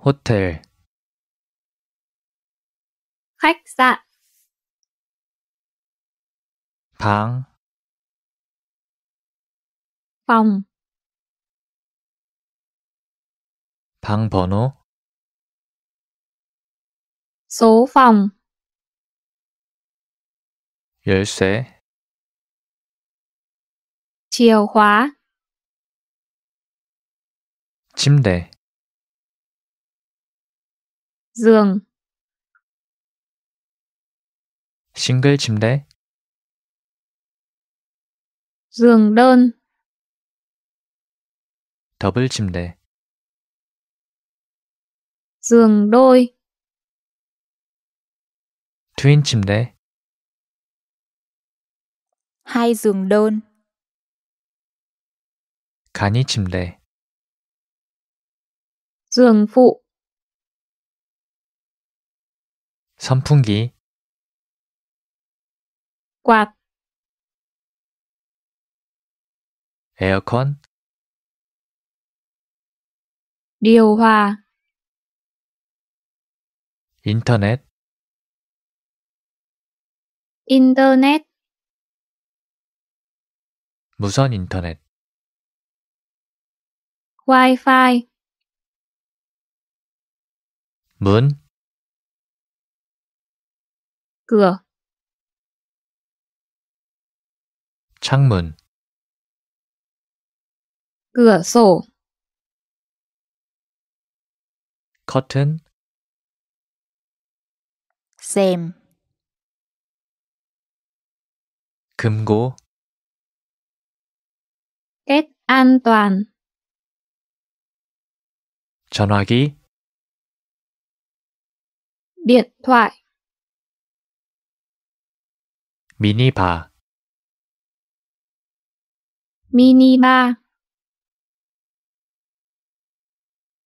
호텔 khách 방 phòng 방 번호 số phòng 열쇠 chìa khóa 침대 giường 싱글 침대 giường đơn 더블 침대 giường đôi twin 침대 hai giường đơn 간이 침대 giường phụ 선풍기 quạt 에어컨 điều hòa 인터넷 internet 무선 인터넷 wifi 문 cửa 창문 cửa sổ curtain xem 금고 kết an toàn 전화기 điện thoại มินิบาร์มินิบาร์